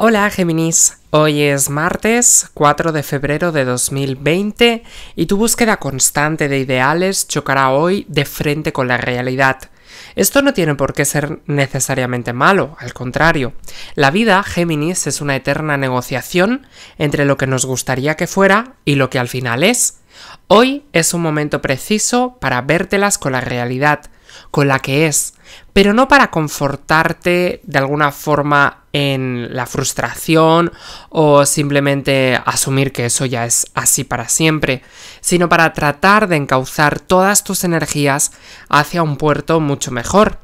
Hola Géminis, hoy es martes 4 de febrero de 2020 y tu búsqueda constante de ideales chocará hoy de frente con la realidad. Esto no tiene por qué ser necesariamente malo, al contrario. La vida, Géminis, es una eterna negociación entre lo que nos gustaría que fuera y lo que al final es. Hoy es un momento preciso para vértelas con la realidad, con la que es, pero no para confortarte de alguna forma en la frustración o simplemente asumir que eso ya es así para siempre, sino para tratar de encauzar todas tus energías hacia un puerto mucho mejor.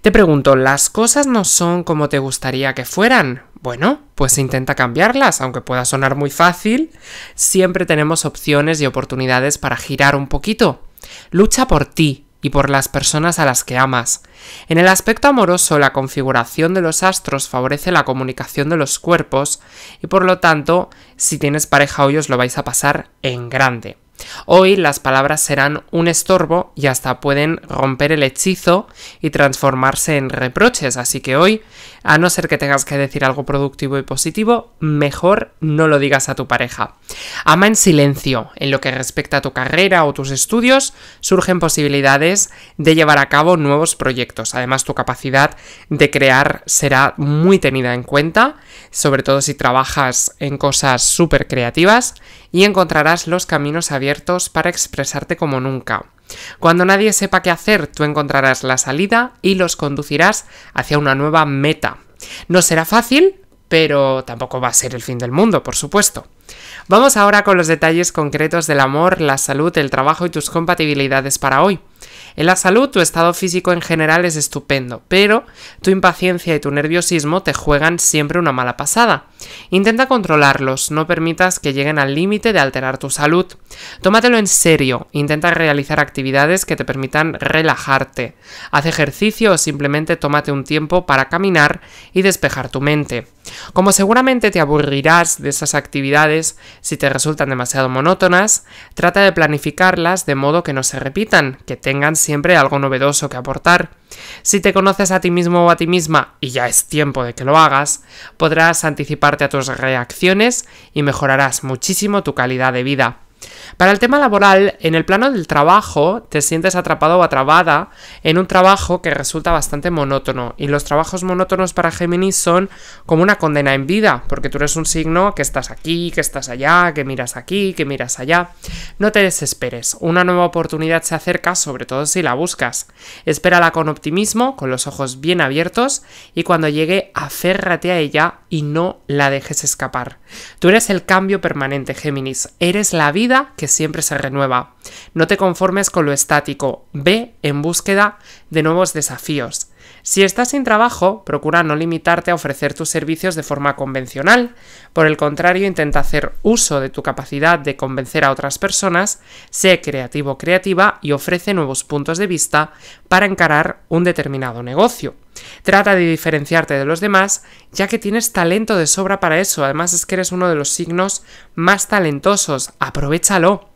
Te pregunto, ¿las cosas no son como te gustaría que fueran? Bueno, pues intenta cambiarlas, aunque pueda sonar muy fácil, siempre tenemos opciones y oportunidades para girar un poquito. Lucha por ti, y por las personas a las que amas. En el aspecto amoroso, la configuración de los astros favorece la comunicación de los cuerpos y por lo tanto, si tienes pareja hoy lo vais a pasar en grande. Hoy las palabras serán un estorbo y hasta pueden romper el hechizo y transformarse en reproches, así que hoy, a no ser que tengas que decir algo productivo y positivo, mejor no lo digas a tu pareja. Ama en silencio. En lo que respecta a tu carrera o tus estudios, surgen posibilidades de llevar a cabo nuevos proyectos. Además, tu capacidad de crear será muy tenida en cuenta, sobre todo si trabajas en cosas súper creativas y encontrarás los caminos abiertos para expresarte como nunca. Cuando nadie sepa qué hacer, tú encontrarás la salida y los conducirás hacia una nueva meta. No será fácil, pero tampoco va a ser el fin del mundo, por supuesto. Vamos ahora con los detalles concretos del amor, la salud, el trabajo y tus compatibilidades para hoy. En la salud tu estado físico en general es estupendo, pero tu impaciencia y tu nerviosismo te juegan siempre una mala pasada. Intenta controlarlos, no permitas que lleguen al límite de alterar tu salud. Tómatelo en serio, intenta realizar actividades que te permitan relajarte. Haz ejercicio o simplemente tómate un tiempo para caminar y despejar tu mente. Como seguramente te aburrirás de esas actividades si te resultan demasiado monótonas, trata de planificarlas de modo que no se repitan, que tengan siempre algo novedoso que aportar. Si te conoces a ti mismo o a ti misma, y ya es tiempo de que lo hagas, podrás anticiparte a tus reacciones y mejorarás muchísimo tu calidad de vida. Para el tema laboral, en el plano del trabajo, te sientes atrapado o atrabada en un trabajo que resulta bastante monótono. Y los trabajos monótonos para Géminis son como una condena en vida, porque tú eres un signo que estás aquí, que estás allá, que miras aquí, que miras allá. No te desesperes, una nueva oportunidad se acerca, sobre todo si la buscas. Espérala con optimismo, con los ojos bien abiertos, y cuando llegue, aférrate a ella y no la dejes escapar. Tú eres el cambio permanente, Géminis. Eres la vida que siempre se renueva. No te conformes con lo estático. Ve en búsqueda de nuevos desafíos. Si estás sin trabajo, procura no limitarte a ofrecer tus servicios de forma convencional. Por el contrario, intenta hacer uso de tu capacidad de convencer a otras personas, sé creativo creativa y ofrece nuevos puntos de vista para encarar un determinado negocio. Trata de diferenciarte de los demás, ya que tienes talento de sobra para eso. Además es que eres uno de los signos más talentosos. Aprovechalo.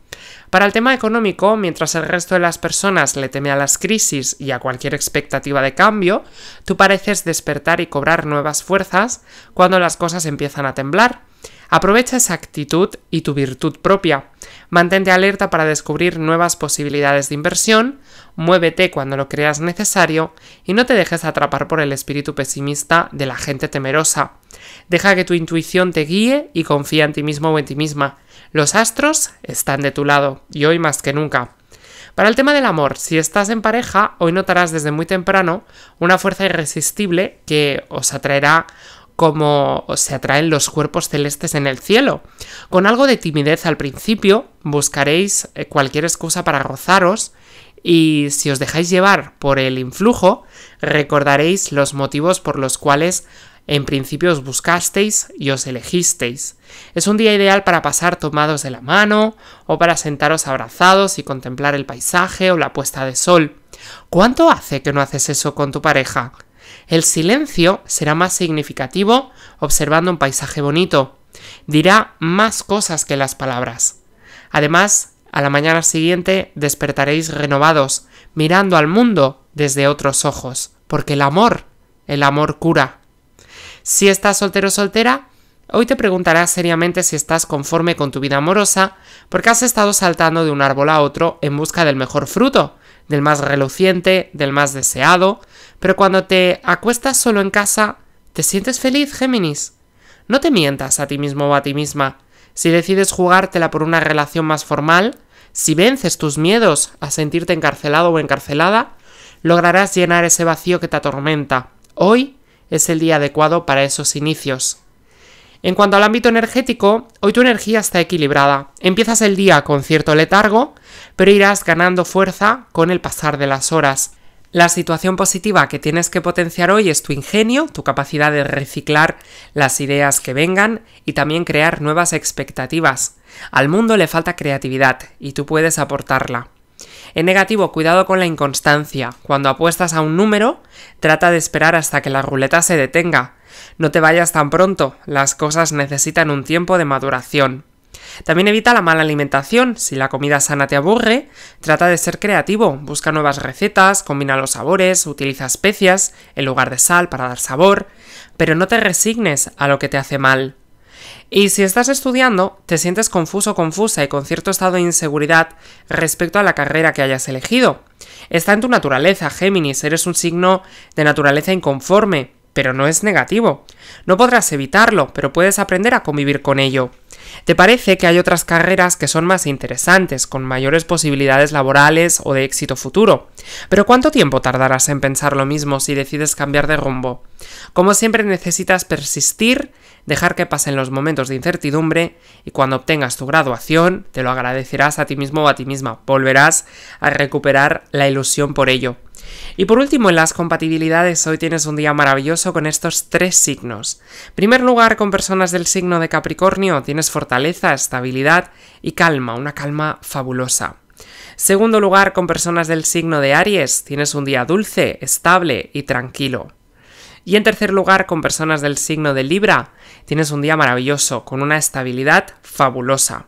Para el tema económico, mientras el resto de las personas le teme a las crisis y a cualquier expectativa de cambio, tú pareces despertar y cobrar nuevas fuerzas cuando las cosas empiezan a temblar. Aprovecha esa actitud y tu virtud propia. Mantente alerta para descubrir nuevas posibilidades de inversión, muévete cuando lo creas necesario y no te dejes atrapar por el espíritu pesimista de la gente temerosa. Deja que tu intuición te guíe y confía en ti mismo o en ti misma. Los astros están de tu lado, y hoy más que nunca. Para el tema del amor, si estás en pareja, hoy notarás desde muy temprano una fuerza irresistible que os atraerá como se atraen los cuerpos celestes en el cielo. Con algo de timidez al principio, buscaréis eh, cualquier excusa para rozaros y si os dejáis llevar por el influjo, recordaréis los motivos por los cuales en principio os buscasteis y os elegisteis. Es un día ideal para pasar tomados de la mano o para sentaros abrazados y contemplar el paisaje o la puesta de sol. ¿Cuánto hace que no haces eso con tu pareja? El silencio será más significativo observando un paisaje bonito. Dirá más cosas que las palabras. Además, a la mañana siguiente despertaréis renovados, mirando al mundo desde otros ojos, porque el amor, el amor cura. Si estás soltero o soltera, hoy te preguntarás seriamente si estás conforme con tu vida amorosa, porque has estado saltando de un árbol a otro en busca del mejor fruto, del más reluciente, del más deseado, pero cuando te acuestas solo en casa, ¿te sientes feliz, Géminis? No te mientas a ti mismo o a ti misma. Si decides jugártela por una relación más formal, si vences tus miedos a sentirte encarcelado o encarcelada, lograrás llenar ese vacío que te atormenta. Hoy es el día adecuado para esos inicios. En cuanto al ámbito energético, hoy tu energía está equilibrada. Empiezas el día con cierto letargo, pero irás ganando fuerza con el pasar de las horas. La situación positiva que tienes que potenciar hoy es tu ingenio, tu capacidad de reciclar las ideas que vengan y también crear nuevas expectativas. Al mundo le falta creatividad y tú puedes aportarla. En negativo, cuidado con la inconstancia. Cuando apuestas a un número, trata de esperar hasta que la ruleta se detenga. No te vayas tan pronto, las cosas necesitan un tiempo de maduración. También evita la mala alimentación. Si la comida sana te aburre, trata de ser creativo. Busca nuevas recetas, combina los sabores, utiliza especias en lugar de sal para dar sabor, pero no te resignes a lo que te hace mal. Y si estás estudiando, te sientes confuso o confusa y con cierto estado de inseguridad respecto a la carrera que hayas elegido. Está en tu naturaleza, Géminis, eres un signo de naturaleza inconforme, pero no es negativo. No podrás evitarlo, pero puedes aprender a convivir con ello. Te parece que hay otras carreras que son más interesantes, con mayores posibilidades laborales o de éxito futuro. Pero ¿cuánto tiempo tardarás en pensar lo mismo si decides cambiar de rumbo? Como siempre necesitas persistir, dejar que pasen los momentos de incertidumbre y cuando obtengas tu graduación te lo agradecerás a ti mismo o a ti misma. Volverás a recuperar la ilusión por ello. Y por último, en las compatibilidades, hoy tienes un día maravilloso con estos tres signos. primer lugar, con personas del signo de Capricornio, tienes fortaleza, estabilidad y calma, una calma fabulosa. Segundo lugar, con personas del signo de Aries, tienes un día dulce, estable y tranquilo. Y en tercer lugar, con personas del signo de Libra, tienes un día maravilloso, con una estabilidad fabulosa.